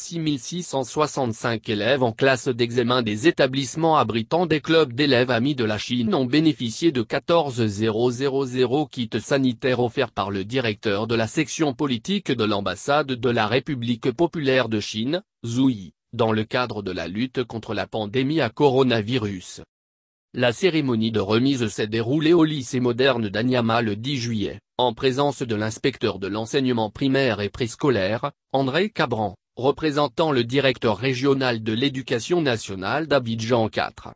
6665 élèves en classe d'examen des établissements abritant des clubs d'élèves amis de la Chine ont bénéficié de 14 000 kits sanitaires offerts par le directeur de la section politique de l'ambassade de la République populaire de Chine, Zouyi, dans le cadre de la lutte contre la pandémie à coronavirus. La cérémonie de remise s'est déroulée au lycée moderne d'Anyama le 10 juillet, en présence de l'inspecteur de l'enseignement primaire et préscolaire, André Cabran, représentant le directeur régional de l'éducation nationale d'Abidjan 4.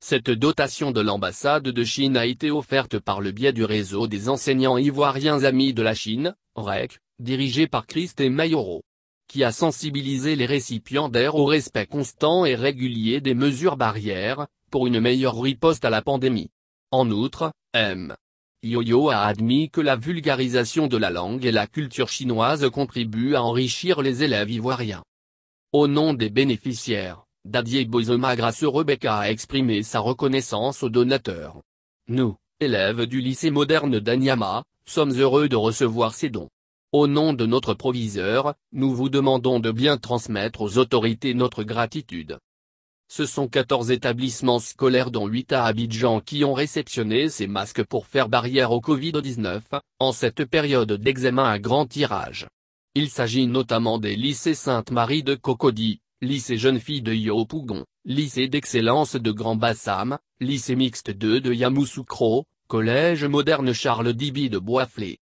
Cette dotation de l'ambassade de Chine a été offerte par le biais du réseau des enseignants ivoiriens amis de la Chine, REC, dirigé par Christ et Mayoro, qui a sensibilisé les récipiendaires au respect constant et régulier des mesures barrières, pour une meilleure riposte à la pandémie. En outre, M. Yoyo a admis que la vulgarisation de la langue et la culture chinoise contribuent à enrichir les élèves ivoiriens. Au nom des bénéficiaires, Dadier Bozoma grâce Rebecca a exprimé sa reconnaissance aux donateurs. Nous, élèves du lycée moderne d'Anyama, sommes heureux de recevoir ces dons. Au nom de notre proviseur, nous vous demandons de bien transmettre aux autorités notre gratitude. Ce sont 14 établissements scolaires dont 8 à Abidjan qui ont réceptionné ces masques pour faire barrière au Covid-19, en cette période d'examen à grand tirage. Il s'agit notamment des lycées Sainte-Marie de Cocody, lycée Jeune Fille de Yopougon, lycée d'excellence de Grand Bassam, lycée mixte 2 de Yamoussoukro, collège moderne Charles Diby de Boisflé.